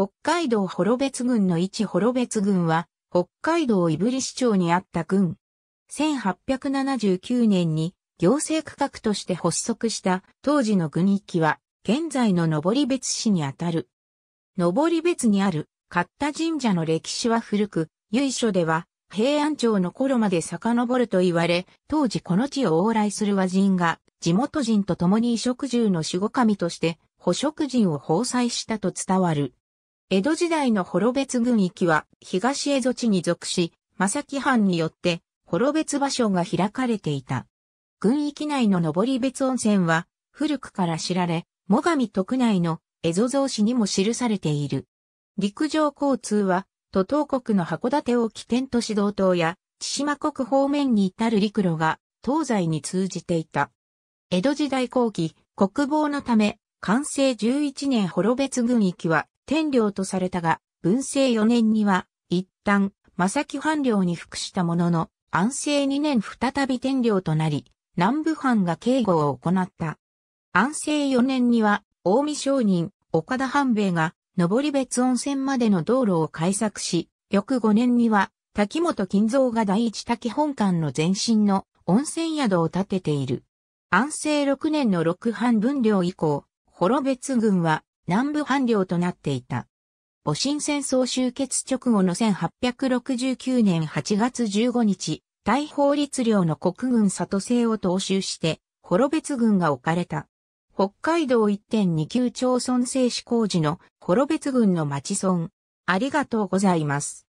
北海道幌別郡の一幌別郡は、北海道胆振町にあった郡。1879年に行政区画として発足した当時の郡域は、現在の登別市にあたる。登別にある勝田神社の歴史は古く、由緒では平安朝の頃まで遡ると言われ、当時この地を往来する和人が、地元人と共に衣食住の守護神として、捕食人を奉祭したと伝わる。江戸時代の幌別郡域は東江戸地に属し、正木藩によって幌別場所が開かれていた。郡域内の登別温泉は古くから知られ、最上徳内の江戸造紙にも記されている。陸上交通は、都東国の函館を起点と指導島や、千島国方面に至る陸路が東西に通じていた。江戸時代後期、国防のため、完成11年幌別郡域は天領とされたが、文政4年には、一旦、正木藩領に服したものの、安政2年再び天領となり、南部藩が警護を行った。安政4年には、大見商人、岡田半兵衛が、上別温泉までの道路を開削し、翌5年には、滝本金蔵が第一滝本館の前身の温泉宿を建てている。安政6年の六藩分領以降、幌別軍は南部藩領となっていた。戊辰戦争終結直後の1869年8月15日、大法律領の国軍里制を踏襲して、幌別軍が置かれた。北海道1.29町村制止工事の幌別軍の町村。ありがとうございます。